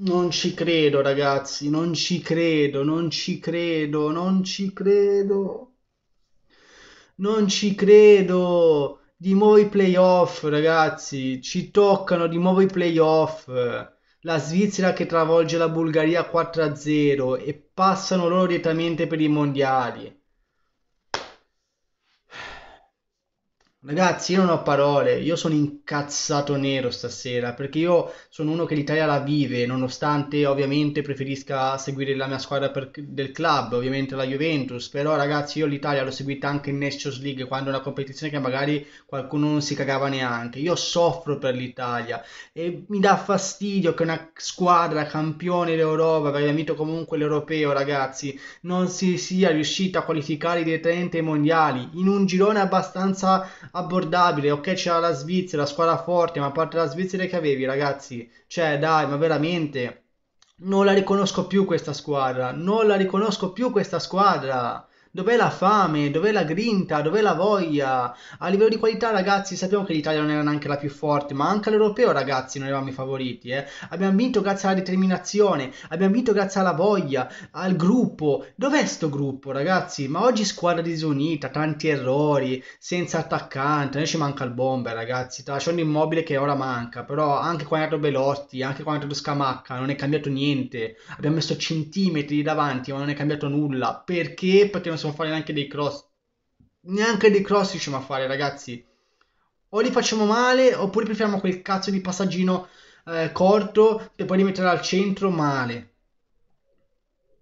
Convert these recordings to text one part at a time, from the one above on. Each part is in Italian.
Non ci credo, ragazzi, non ci credo, non ci credo, non ci credo. Non ci credo. Di nuovo i playoff, ragazzi. Ci toccano di nuovo i playoff. La Svizzera che travolge la Bulgaria 4-0 e passano loro direttamente per i mondiali. Ragazzi, io non ho parole, io sono incazzato nero stasera perché io sono uno che l'Italia la vive, nonostante ovviamente preferisca seguire la mia squadra per, del club, ovviamente la Juventus, però ragazzi io l'Italia l'ho seguita anche in Nations League quando è una competizione che magari qualcuno non si cagava neanche, io soffro per l'Italia e mi dà fastidio che una squadra campione d'Europa, che ha vinto comunque l'Europeo ragazzi, non si sia riuscita a qualificare direttamente ai mondiali in un girone abbastanza abbordabile. Ok, c'era la Svizzera, squadra forte, ma a parte la Svizzera che avevi, ragazzi, cioè dai, ma veramente non la riconosco più questa squadra. Non la riconosco più questa squadra. Dov'è la fame? Dov'è la grinta? Dov'è la voglia? A livello di qualità, ragazzi, sappiamo che l'Italia non era neanche la più forte, ma anche all'europeo, ragazzi, noi eravamo i favoriti. Eh? Abbiamo vinto grazie alla determinazione, abbiamo vinto grazie alla voglia, al gruppo. Dov'è sto gruppo, ragazzi? Ma oggi squadra disunita, tanti errori, senza attaccante. Noi ci manca il bomber, ragazzi. Tralasciando immobile che ora manca, però anche quando è andato Belotti, anche quando è andato Scamacca, non è cambiato niente. Abbiamo messo centimetri davanti, ma non è cambiato nulla. Perché? Perché non non so fare neanche dei cross. Neanche dei cross riusciamo a fare, ragazzi. O li facciamo male, oppure preferiamo quel cazzo di passaggino eh, corto e poi li mettere al centro male.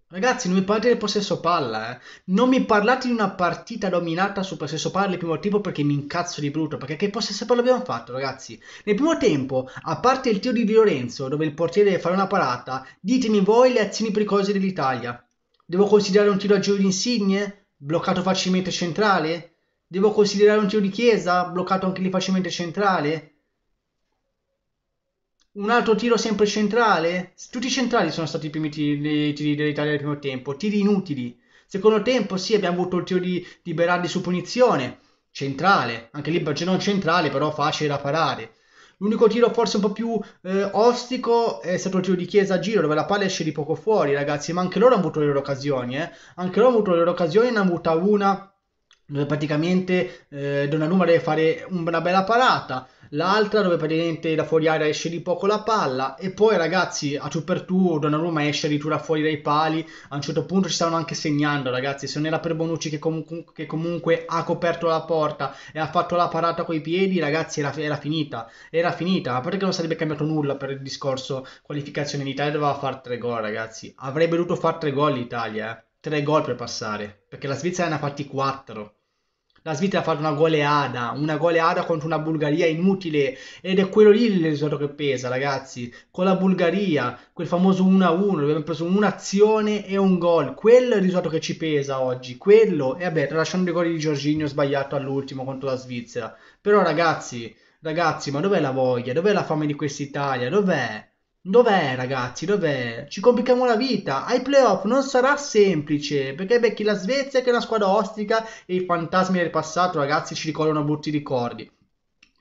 Ragazzi, non mi parlate del possesso palla, eh. Non mi parlate di una partita dominata sul possesso palla nel primo tempo perché mi incazzo di brutto. Perché che possesso palla abbiamo fatto, ragazzi? Nel primo tempo, a parte il tiro di Di Lorenzo, dove il portiere deve fare una parata, ditemi voi le azioni pericose dell'Italia. Devo considerare un tiro a giro di insigne? Bloccato facilmente centrale? Devo considerare un tiro di chiesa? Bloccato anche lì facilmente centrale? Un altro tiro sempre centrale? Tutti i centrali sono stati i primi tiri, tiri dell'Italia del primo tempo, tiri inutili. Secondo tempo sì, abbiamo avuto il tiro di, di Berardi su punizione, centrale, anche lì non centrale, però facile da parare. L'unico tiro forse un po' più eh, ostico è stato il tiro di Chiesa a giro, dove la palla esce di poco fuori, ragazzi, ma anche loro hanno avuto le loro occasioni, eh. Anche loro hanno avuto le loro occasioni, ne hanno avuta una dove praticamente eh, Donnarumma deve fare una bella parata, l'altra dove praticamente da fuori aria esce di poco la palla e poi ragazzi a tu per tu Donnarumma esce addirittura fuori dai pali, a un certo punto ci stavano anche segnando ragazzi, se non era per Bonucci che, com- che comunque ha coperto la porta e ha fatto la parata coi piedi ragazzi era, era finita, era finita, a parte che non sarebbe cambiato nulla per il discorso qualificazione in Italia, doveva fare tre gol ragazzi, avrebbe dovuto fare tre gol l'Italia, eh. tre gol per passare, perché la Svizzera ne ha fatti quattro la Svizzera ha fatto una goleada, una goleada contro una Bulgaria inutile ed è quello lì il risultato che pesa ragazzi, con la Bulgaria, quel famoso 1-1, abbiamo preso un'azione e un gol, quello è il risultato che ci pesa oggi, quello, e vabbè, lasciando i gol di Giorginio sbagliato all'ultimo contro la Svizzera, però ragazzi, ragazzi, ma dov'è la voglia, dov'è la fame di quest'Italia, dov'è? Dov'è ragazzi? Dov'è? Ci complichiamo la vita. Ai playoff non sarà semplice perché becchi la Svezia che è una squadra ostica e i fantasmi del passato ragazzi ci ricordano brutti ricordi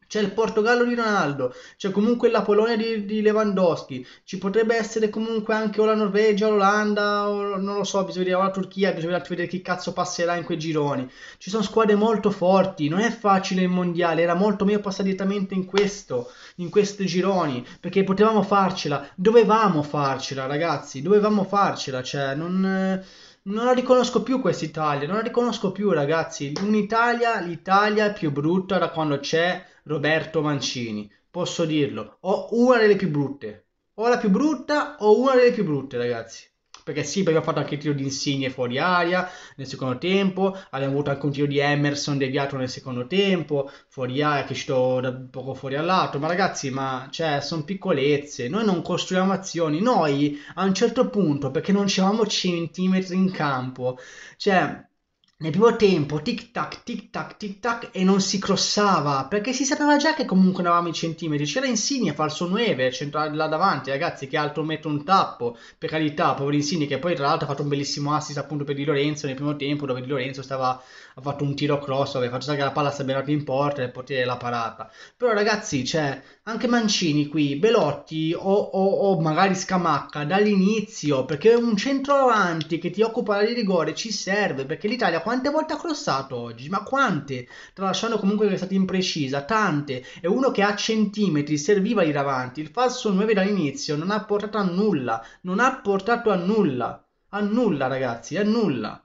c'è il Portogallo di Ronaldo, c'è comunque la Polonia di, di, Lewandowski, ci potrebbe essere comunque anche o la Norvegia, o l'Olanda, o, non lo so, bisogna vedere o la Turchia, bisogna vedere chi cazzo passerà in quei gironi. Ci sono squadre molto forti, non è facile il mondiale, era molto meglio passare direttamente in questo, in questi gironi, perché potevamo farcela, dovevamo farcela ragazzi, dovevamo farcela, cioè non... Eh non la riconosco più questa Italia, non la riconosco più ragazzi. Un'Italia, l'Italia più brutta da quando c'è Roberto Mancini, posso dirlo. O una delle più brutte. O la più brutta o una delle più brutte ragazzi. Perché sì, abbiamo fatto anche il tiro di Insigne fuori aria nel secondo tempo, abbiamo avuto anche un tiro di Emerson deviato nel secondo tempo, fuori aria che è uscito da poco fuori all'altro. Ma ragazzi, ma cioè, sono piccolezze. Noi non costruiamo azioni. Noi a un certo punto, perché non c'eravamo centimetri in campo, cioè nel primo tempo, tic tac, tic tac, tic tac, e non si crossava perché si sapeva già che comunque eravamo i centimetri. C'era Insigne falso 9, centrale là davanti, ragazzi. Che altro mette un tappo, per carità, povero Insigne. Che poi, tra l'altro, ha fatto un bellissimo assist appunto per Di Lorenzo nel primo tempo, dove Di Lorenzo stava, ha fatto un tiro cross, aveva fatto che la palla sarebbe andata in porta e poteva la parata. Però, ragazzi, c'è anche Mancini qui, Belotti o, o, o magari Scamacca dall'inizio perché un centro avanti che ti occupa di rigore ci serve perché l'Italia quante volte ha crossato oggi? Ma quante? Tralasciando comunque che è stata imprecisa, tante. E uno che a centimetri serviva lì davanti. Il falso 9 dall'inizio non ha portato a nulla. Non ha portato a nulla. A nulla, ragazzi, a nulla.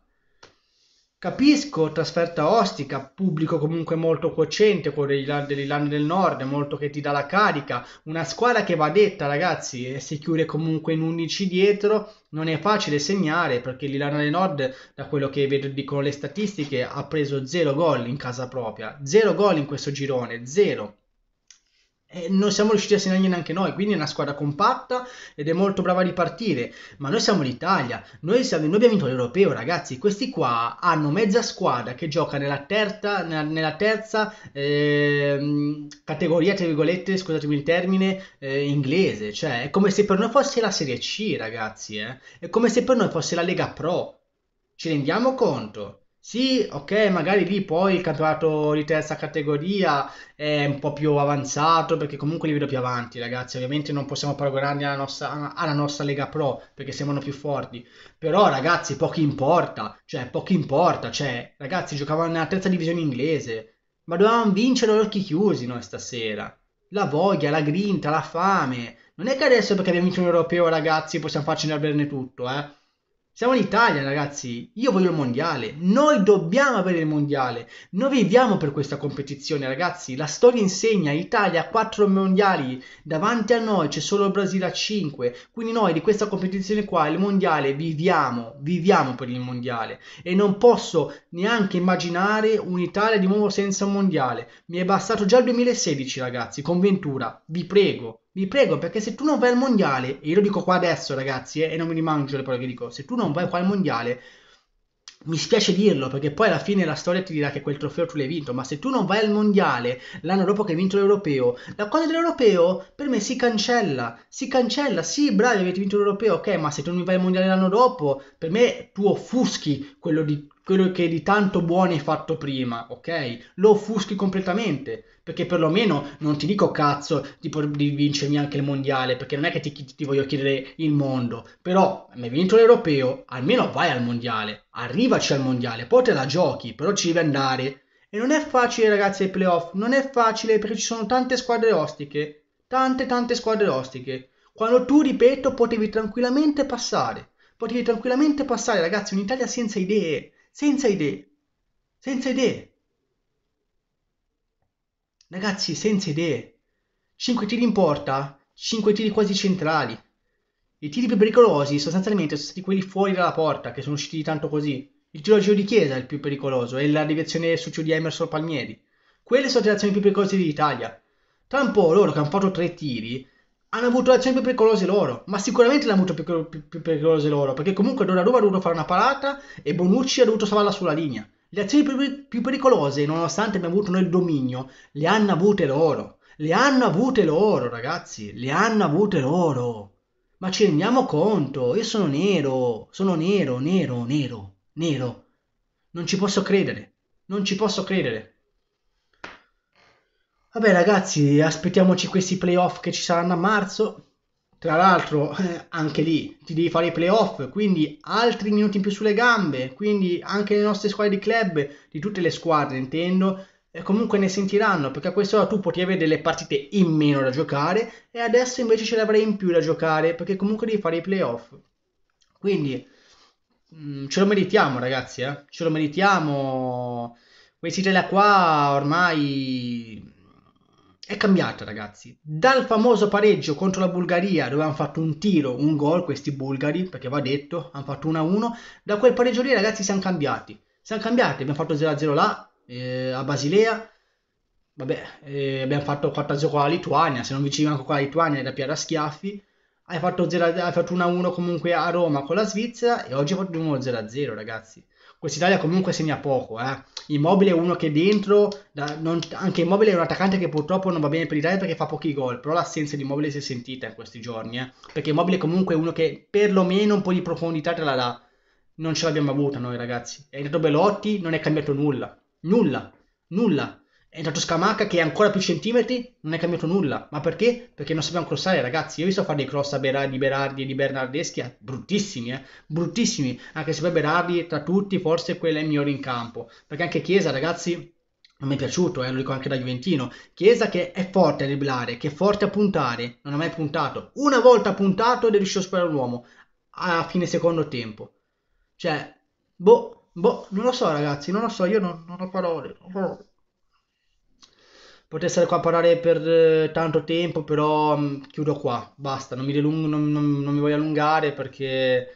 Capisco trasferta ostica, pubblico comunque molto cocente, quello dell'Irlanda del Nord, molto che ti dà la carica, una squadra che va detta ragazzi e si chiude comunque in 11 dietro, non è facile segnare perché l'Irlanda del Nord, da quello che vedo dicono le statistiche, ha preso 0 gol in casa propria, 0 gol in questo girone, 0 eh, non siamo riusciti a segnare neanche noi, quindi è una squadra compatta ed è molto brava a ripartire, ma noi siamo l'Italia, noi, siamo, noi abbiamo vinto l'Europeo ragazzi, questi qua hanno mezza squadra che gioca nella, terza, nella, nella terza eh, categoria, tra virgolette, scusatemi il termine, eh, inglese, cioè è come se per noi fosse la Serie C ragazzi, eh. è come se per noi fosse la Lega Pro, ci rendiamo conto? Sì, ok, magari lì poi il campionato di terza categoria è un po' più avanzato perché comunque li vedo più avanti, ragazzi. Ovviamente non possiamo paragonarli alla nostra, alla nostra Lega Pro perché sembrano più forti. Però, ragazzi, poco importa, cioè, poco importa, cioè, ragazzi, giocavano nella terza divisione inglese, ma dovevamo vincere ad occhi chiusi noi stasera. La voglia, la grinta, la fame. Non è che adesso perché abbiamo vinto un europeo, ragazzi, possiamo farci bene tutto, eh. Siamo in Italia, ragazzi. Io voglio il mondiale. Noi dobbiamo avere il mondiale. Noi viviamo per questa competizione, ragazzi. La storia insegna: Italia ha 4 mondiali. Davanti a noi c'è solo il Brasile a 5. Quindi, noi di questa competizione qua, il mondiale, viviamo. Viviamo per il mondiale. E non posso neanche immaginare un'Italia di nuovo senza un mondiale. Mi è bastato già il 2016, ragazzi, con Ventura. Vi prego, vi prego, perché se tu non vai al mondiale, e io lo dico qua adesso, ragazzi, eh, e non mi rimangio le parole che dico, se tu non vai qua al mondiale, mi spiace dirlo, perché poi alla fine la storia ti dirà che quel trofeo tu l'hai vinto, ma se tu non vai al mondiale l'anno dopo che hai vinto l'europeo, la cosa dell'europeo per me si cancella, si cancella, sì bravi avete vinto l'europeo, ok, ma se tu non vai al mondiale l'anno dopo, per me tu offuschi quello di quello che di tanto buono hai fatto prima, ok? Lo offuschi completamente, perché perlomeno non ti dico cazzo di, di vincermi anche il mondiale, perché non è che ti, ti voglio chiedere il mondo, però mi hai vinto l'europeo, almeno vai al mondiale, arrivaci al mondiale, poi te la giochi, però ci devi andare. E non è facile ragazzi ai playoff, non è facile perché ci sono tante squadre ostiche, tante tante squadre ostiche. Quando tu, ripeto, potevi tranquillamente passare, potevi tranquillamente passare ragazzi un'Italia senza idee, senza idee, senza idee. Ragazzi, senza idee. 5 tiri in porta, 5 tiri quasi centrali. I tiri più pericolosi sostanzialmente sono stati quelli fuori dalla porta, che sono usciti tanto così. Il tiro a giro di chiesa è il più pericoloso, e la deviazione su ciò di Emerson Palmieri. Quelle sono le azioni più pericolose d'Italia. Tra un po' loro che hanno fatto tre tiri, hanno avuto azioni più pericolose loro, ma sicuramente l'hanno avuto più, più, più pericolose loro, perché comunque Donnarumma ha dovuto fare una parata e Bonucci ha dovuto salvarla sulla linea. Le azioni più, più pericolose, nonostante abbiamo avuto noi il dominio, le hanno avute loro. Le hanno avute loro, ragazzi, le hanno avute loro. Ma ci rendiamo conto, io sono nero, sono nero, nero, nero, nero. Non ci posso credere, non ci posso credere. Vabbè ragazzi, aspettiamoci questi playoff che ci saranno a marzo. Tra l'altro, eh, anche lì ti devi fare i playoff, quindi altri minuti in più sulle gambe, quindi anche le nostre squadre di club, di tutte le squadre intendo, eh, comunque ne sentiranno, perché a quest'ora tu potevi avere delle partite in meno da giocare e adesso invece ce le avrai in più da giocare, perché comunque devi fare i playoff. Quindi mh, mm, ce lo meritiamo ragazzi, eh? ce lo meritiamo. Questi tela qua ormai è cambiata, ragazzi. Dal famoso pareggio contro la Bulgaria, dove hanno fatto un tiro, un gol questi bulgari, perché va detto, hanno fatto 1-1, da quel pareggio lì, ragazzi, siamo cambiati. Siamo cambiati, abbiamo fatto 0-0 là, eh, a Basilea, vabbè, eh, abbiamo fatto 4-0 con la Lituania, se non vi ci manco con la Lituania era piara schiaffi. Hai fatto, 0, hai fatto 1-1 comunque a Roma con la Svizzera e oggi hai fatto 1-0-0, ragazzi quest'Italia comunque segna poco. Eh. Immobile è uno che dentro, da, non, anche Immobile è un attaccante che purtroppo non va bene per l'Italia perché fa pochi gol, però l'assenza di Immobile si è sentita in questi giorni, eh. perché Immobile comunque è uno che perlomeno un po' di profondità te la dà. Non ce l'abbiamo avuta noi ragazzi. È entrato Belotti, non è cambiato nulla. Nulla, nulla. È entrato Scamaca che è ancora più centimetri, non è cambiato nulla. Ma perché? Perché non sappiamo crossare, ragazzi. Io ho visto fare dei cross a Berardi, Berardi e di Bernardeschi, eh, bruttissimi, eh? Bruttissimi. Anche se poi Berardi, tra tutti, forse quello è il migliore in campo. Perché anche Chiesa, ragazzi, non mi è piaciuto, eh, lo dico anche da Juventino. Chiesa che è forte a dribblare, che è forte a puntare, non ha mai puntato. Una volta puntato ed è riuscito a sparare l'uomo a fine secondo tempo. Cioè, boh, boh, non lo so ragazzi, non lo so, io non, non ho parole. Non ho parole. Potrei stare qua a parlare per eh, tanto tempo, però mm, chiudo qua, basta, non mi, dilungo, non, non- non mi voglio allungare perché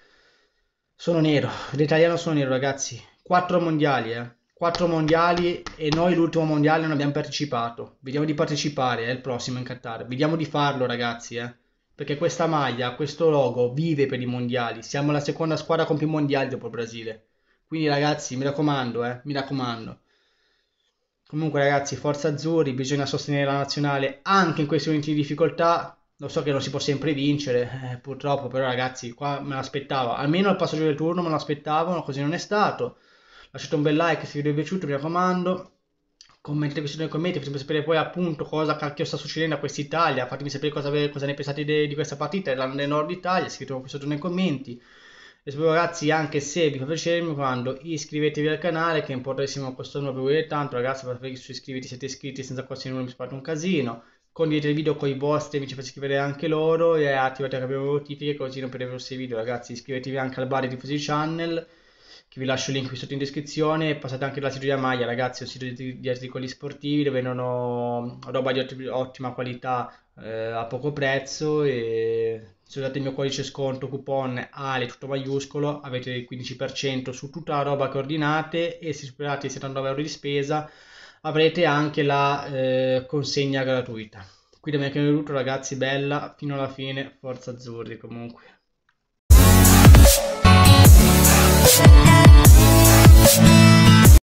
sono nero, l'italiano sono nero ragazzi, quattro mondiali, eh. quattro mondiali e noi l'ultimo mondiale non abbiamo partecipato, vediamo di partecipare, eh, il prossimo in Qatar, vediamo di farlo ragazzi, eh. perché questa maglia, questo logo vive per i mondiali, siamo la seconda squadra con più mondiali dopo il Brasile, quindi ragazzi mi raccomando, eh, mi raccomando. Comunque ragazzi, forza azzurri, bisogna sostenere la nazionale anche in questi momenti di difficoltà. Lo so che non si può sempre vincere, eh, purtroppo, però ragazzi, qua me l'aspettavo. Almeno al passaggio del turno me l'aspettavo, ma così non è stato. Lasciate un bel like se vi è piaciuto, mi raccomando commentate sotto nei commenti, fatemi sapere poi appunto cosa cacchio sta succedendo a quest'Italia, fatemi sapere cosa, cosa ne pensate di, di questa partita, del nord Italia, scrivetelo qui sotto nei commenti e spero ragazzi anche se vi fa piacere mi raccomando iscrivetevi al canale che è importantissimo questo nuovo video tanto ragazzi per favore iscriviti siete iscritti senza quasi nulla mi spate un casino condividete il video con i vostri amici per iscrivere anche loro e attivate la campanella notifiche così non perdete i vostri video ragazzi iscrivetevi anche al bar di Diffusi Channel che vi lascio il link qui sotto in descrizione. Passate anche dal sito di Amaya, ragazzi, è un sito di, di articoli sportivi dove vendono roba di ottima qualità eh, a poco prezzo e se usate il mio codice sconto coupon ALE tutto maiuscolo avete il 15% su tutta la roba che ordinate e se superate i 79 euro di spesa avrete anche la eh, consegna gratuita. Quindi mi è venuto ragazzi, bella fino alla fine, forza azzurri comunque. Thank